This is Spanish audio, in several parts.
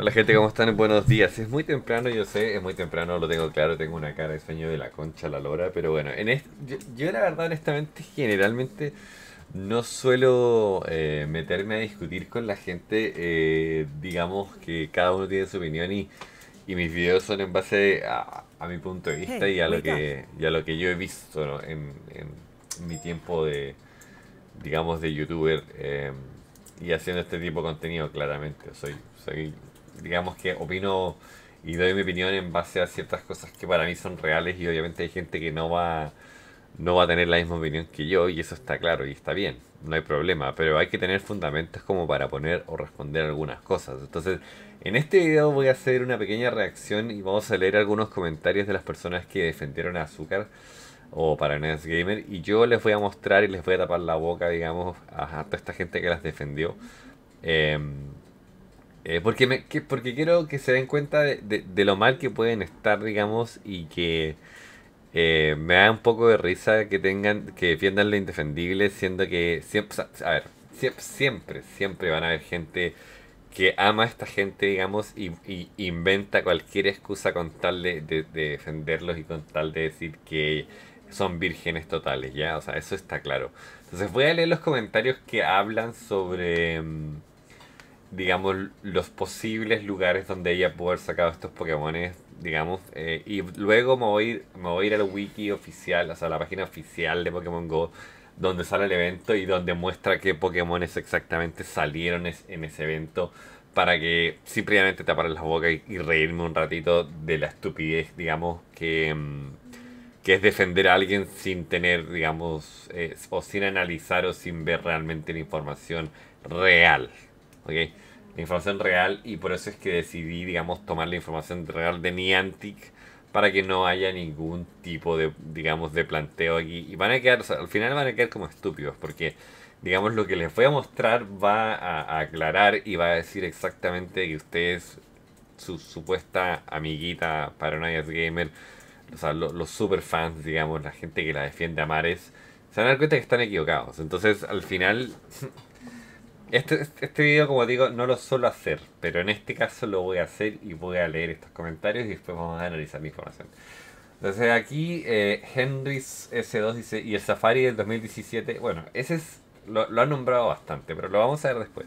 Hola gente, ¿cómo están? Buenos días. Es muy temprano, yo sé, es muy temprano, lo tengo claro, tengo una cara de sueño de la concha la lora, pero bueno, en yo, la verdad honestamente generalmente no suelo eh, meterme a discutir con la gente, eh, digamos que cada uno tiene su opinión y, y mis videos son en base a, a mi punto de vista y, a lo que, lo que yo he visto en, mi tiempo de, digamos, de youtuber eh, y haciendo este tipo de contenido, claramente, soy... soy digamos que opino y doy mi opinión en base a ciertas cosas que para mí son reales y obviamente hay gente que no va no va a tener la misma opinión que yo y eso está claro y está bien, no hay problema, pero hay que tener fundamentos como para poner o responder algunas cosas. Entonces, en este video voy a hacer una pequeña reacción y vamos a leer algunos comentarios de las personas que defendieron a Azúcar o para nes Gamer y yo les voy a mostrar y les voy a tapar la boca, digamos, a toda esta gente que las defendió. Em, eh, porque, me, que, porque quiero que se den cuenta de, lo mal que pueden estar, digamos, y que eh, me da un poco de risa que tengan que defiendan lo indefendible, siendo que siempre, a ver, siempre, siempre, siempre van a haber gente que ama a esta gente, digamos, y, inventa cualquier excusa con tal de, defenderlos y con tal de decir que son vírgenes totales, ¿ya? O sea, eso está claro. Entonces voy a leer los comentarios que hablan sobre... Mm, digamos, los posibles lugares donde ella pudo haber sacado estos Pokémones, digamos. Eh, y luego me voy, me a ir al wiki oficial, o sea, a la página oficial de Pokémon Go, donde sale el evento y donde muestra qué Pokémones exactamente salieron en ese evento. Para que simplemente tapar la boca y, reírme un ratito de la estupidez, digamos, que, mm, que es defender a alguien sin tener, digamos, eh, o sin analizar o sin ver realmente la información real, ¿okay? La información real y por eso es que decidí, digamos, tomar la información real de Niantic para que no haya ningún tipo de, digamos, de planteo aquí. Y van a quedar, al final van a quedar como estúpidos porque, digamos, lo que les voy a mostrar va a, aclarar y va a decir exactamente que ustedes, su supuesta amiguita para Paranoias Gamer, o sea, los los superfans, digamos, la gente que la defiende a mares, se van a dar cuenta que están equivocados. Entonces, al final, este, este, este video, como digo, no lo suelo hacer, pero en este caso lo voy a hacer y voy a leer estos comentarios y después vamos a analizar mi información. Entonces aquí eh, Henry's S2 dice, y el Safari del 2017, bueno, ese es, lo, han nombrado bastante, pero lo vamos a ver después.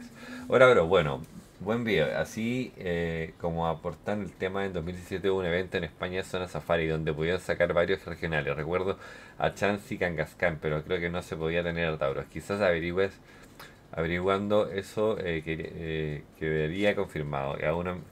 Ahora, pero bueno, buen video. Así eh, como aportan el tema en 2017 hubo un evento en España, Zona Safari, donde pudieron sacar varios regionales. Recuerdo a Chance y Kangaskhan, pero creo que no se podía tener a Tauros. Quizás averigües averiguando eso eh, que, eh, quedaría confirmado. Y aún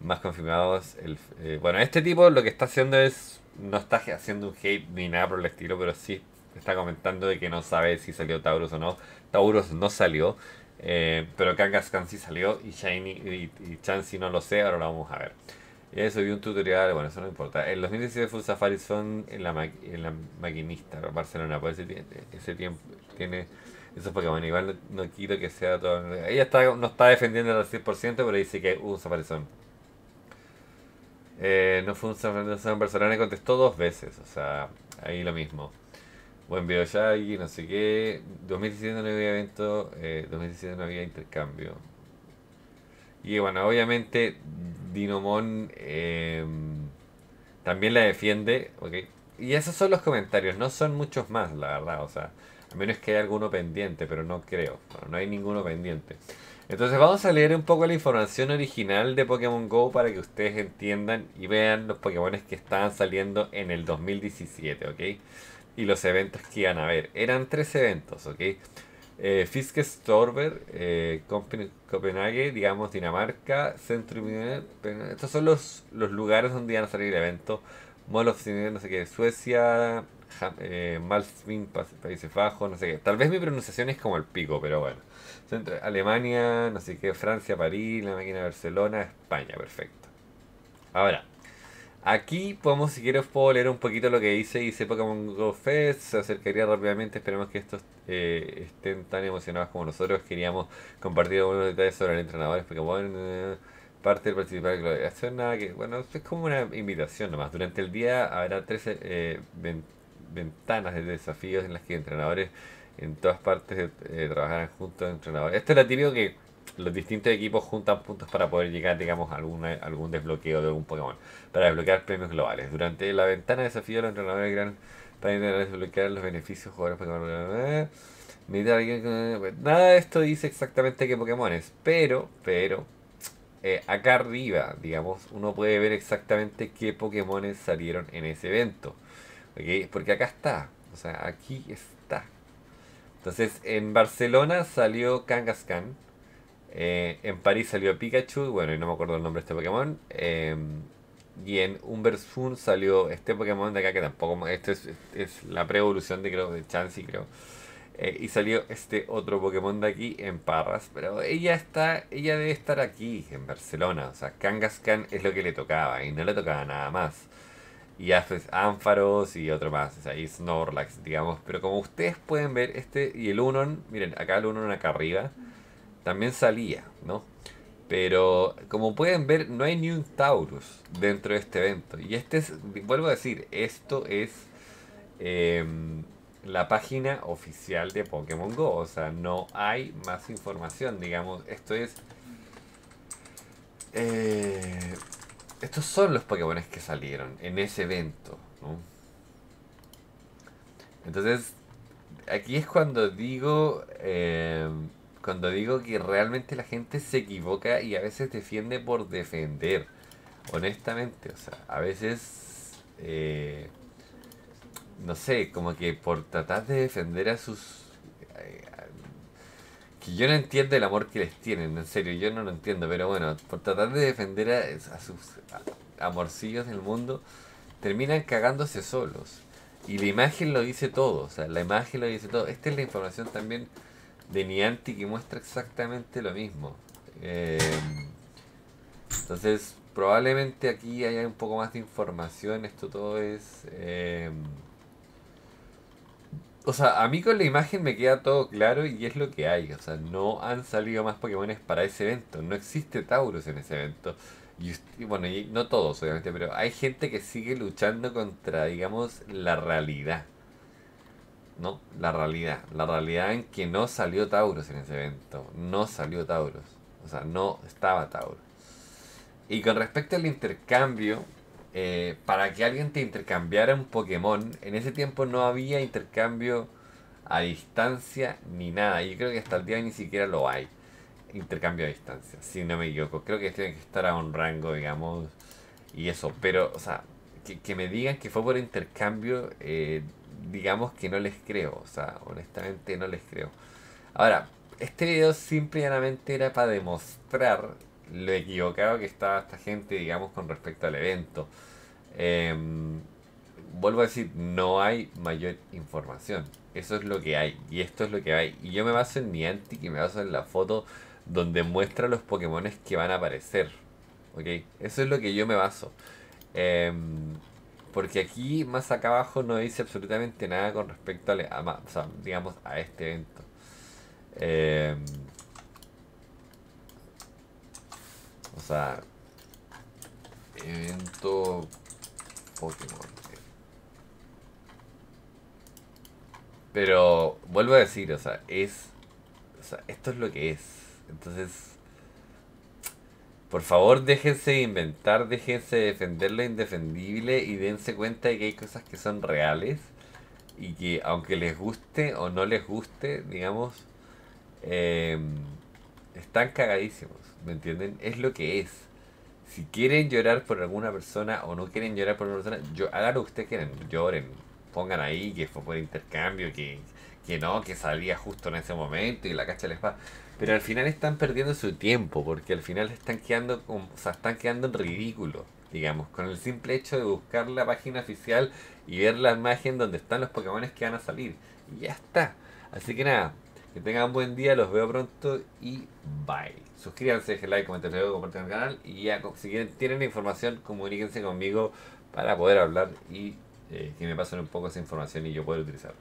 más confirmados. El, eh, bueno, este tipo lo que está haciendo es. No está haciendo un hate ni nada por el estilo, pero sí está comentando de que no sabe si salió Taurus o no. Taurus no salió, eh, pero Kangaskhan sí salió y, Shiny, y, no lo sé, ahora lo vamos a ver. Y vi un tutorial, bueno, eso no importa. En 2017 fue un Safari son en la, en la maquinista, Barcelona, por ese, ese tiempo tiene eso porque, bueno, igual no, quiero que sea todo... Ella está, no está defendiendo al 100%, pero dice que un uh, zaparizón. Eh, no fue un San Barcelona, contestó dos veces, o sea, ahí lo mismo. Buen video Shaggy, no sé qué. 2017 no había evento, eh, 2017 no había intercambio. Y bueno, obviamente Dinomon eh, em, también la defiende, ok. Y esos son los comentarios, no son muchos más, la verdad, o sea menos que haya alguno pendiente, pero no creo. no hay ninguno pendiente. Entonces vamos a leer un poco la información original de Pokémon GO para que ustedes entiendan y vean los Pokémon que estaban saliendo en el 2017, ¿ok? Y los eventos que iban a haber. Eran tres eventos, ¿ok? Eh, Fiske Storber, eh, Copenhague, digamos Dinamarca, Centro Estos son los, los lugares donde iban a salir eventos. evento. no sé qué, Suecia, eh, Países Bajos, no sé qué. Tal vez mi pronunciación es como el pico, pero bueno. Alemania, no sé qué, Francia, París, la máquina de Barcelona, España, perfecto. Ahora, aquí podemos, si quiero, puedo leer un poquito lo que hice. Hice Pokémon Go Fest, se acercaría rápidamente. Esperemos que estos eh, estén tan emocionados como nosotros. Queríamos compartir algunos detalles sobre el entrenador Porque bueno parte de participar de la que, bueno, es como una invitación nomás. Durante el día habrá 13 eh, ventanas de desafíos en las que entrenadores en todas partes eh, trabajaran juntos entrenadores. Esto es típico que los distintos equipos juntan puntos para poder llegar, digamos, a alguna, algún desbloqueo de algún Pokémon, para desbloquear premios globales. Durante la ventana de desafíos los entrenadores gran para desbloquear los beneficios jugadores Pokémon. Pues, nada de esto dice exactamente qué Pokémon es, pero, pero, eh, acá arriba, digamos, uno puede ver exactamente qué Pokémon salieron en ese evento. Porque acá está, o sea, aquí está. Entonces, en Barcelona salió Kangaskhan, eh, en París salió Pikachu, bueno, y no me acuerdo el nombre de este Pokémon. Eh, y en Umbersun salió este Pokémon de acá que tampoco. Esto es, la pre-evolución de creo, de Chansey, creo. Eh, y salió este otro Pokémon de aquí en Parras. Pero ella está. Ella debe estar aquí, en Barcelona. O sea, Kangaskhan es lo que le tocaba. Y no le tocaba nada más y haces Ampharos y otro más, o sea, y Snorlax, digamos. Pero como ustedes pueden ver, este y el Unon, miren, acá el Unon acá arriba, también salía, ¿no? Pero como pueden ver, no hay ni un Taurus dentro de este evento. Y este es, vuelvo a decir, esto es em, la página oficial de Pokémon Go. O sea, no hay más información, digamos. Esto es eh, estos son los Pokémon que salieron en ese evento, ¿no? Entonces, aquí es cuando digo... Eh, cuando digo que realmente la gente se equivoca y a veces defiende por defender. Honestamente, o sea, a veces... Eh, no sé, como que por tratar de defender a sus que yo no entiendo el amor que les tienen, en serio, yo no lo entiendo, pero bueno, por tratar de defender a, sus amorcillos del mundo, terminan cagándose solos. Y la imagen lo dice todo, o sea, la imagen lo dice todo. Esta es la información también de nianti que muestra exactamente lo mismo. Em, entonces, probablemente aquí haya un poco más de información, esto todo es... Em, o sea, a mí con la imagen me queda todo claro y es lo que hay. O sea, no han salido más Pokémones para ese evento. No existe Taurus en ese evento. Y, bueno, no todos, obviamente, pero hay gente que sigue luchando contra, digamos, la realidad. ¿No? La realidad. La realidad en que no salió Taurus en ese evento. No salió Taurus. O sea, no estaba Taurus. Y con respecto al intercambio, eh, para que alguien te intercambiara un Pokémon, en ese tiempo no había intercambio a distancia ni nada. y creo que hasta el día ni siquiera lo hay. Intercambio a distancia, si no me equivoco. Creo que tiene que estar a un rango, digamos, y eso. Pero, o sea, que, me digan que fue por intercambio, eh, digamos que no les creo. O sea, honestamente no les creo. Ahora, este video simplemente era para demostrar lo equivocado que está esta gente, digamos, con respecto al evento. Em, vuelvo a decir, no hay mayor información. Eso es lo que hay. Y esto es lo que hay. Y yo me baso en mi anti, que me baso en la foto donde muestra los Pokémon que van a aparecer. ¿Ok? Eso es lo que yo me baso. Em, porque aquí, más acá abajo, no dice absolutamente nada con respecto a, digamos, a este evento. Em, O sea, evento Pokémon. Pero vuelvo a decir, o sea, es. O sea, esto es lo que es. Entonces. Por favor, déjense de inventar, déjense de defender lo indefendible y dense cuenta de que hay cosas que son reales y que, aunque les guste o no les guste, digamos, eh, están cagadísimos. ¿Me entienden? Es lo que es. Si quieren llorar por alguna persona o no quieren llorar por una persona, yo, hagan lo que ustedes quieran, lloren. Pongan ahí que fue por intercambio, que, que no, que salía justo en ese momento y la cacha les va. Pero al final están perdiendo su tiempo, porque al final están quedando, o están quedando en ridículo, digamos, con el simple hecho de buscar la página oficial y ver la imagen donde están los Pokémon que van a salir. Y ya está. Así que nada, que tengan buen día, los veo pronto y bye. Suscríbanse, dejen like, comenten el compartan el canal y si tienen información, comuníquense conmigo para poder hablar y eh, que me pasen un poco esa información y yo poder utilizarla.